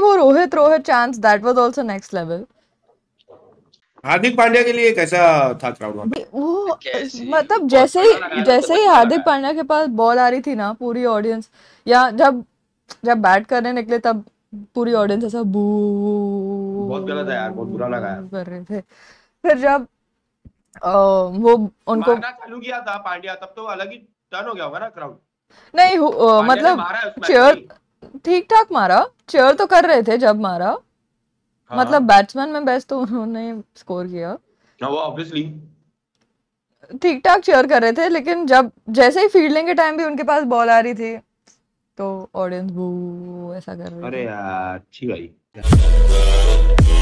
वो Rohit Rohit chance that was also next level Hardik Pandya के लिए कैसा था क्राउड वो मतलब जैसे ही जैसे ही हार्दिक पांड्या के पास बॉल आ रही थी ना पूरी ऑडियंस या जब जब बैट करने निकले तब पूरी ऑडियंस ऐसा बू बहुत गलत है यार बहुत बुरा लगा यार कर रहे थे फिर जब आ, वो उनको चालू किया था पांड्या तब तो अलग ही टर्न हो गया होगा ना क्राउड नहीं आ, मतलब चेयर ठीक ठाक मारा चेयर तो कर रहे थे जब मारा हाँ. मतलब बैट्समैन में बेस्ट तो उन्होंने स्कोर किया हाँ, वो ऑब्वियसली ठीक ठाक चेयर कर रहे थे लेकिन जब जैसे ही फील्डिंग के टाइम भी उनके पास बॉल आ रही थी तो ऑडियंस वो ऐसा कर रहे अरे यार अच्छी भाई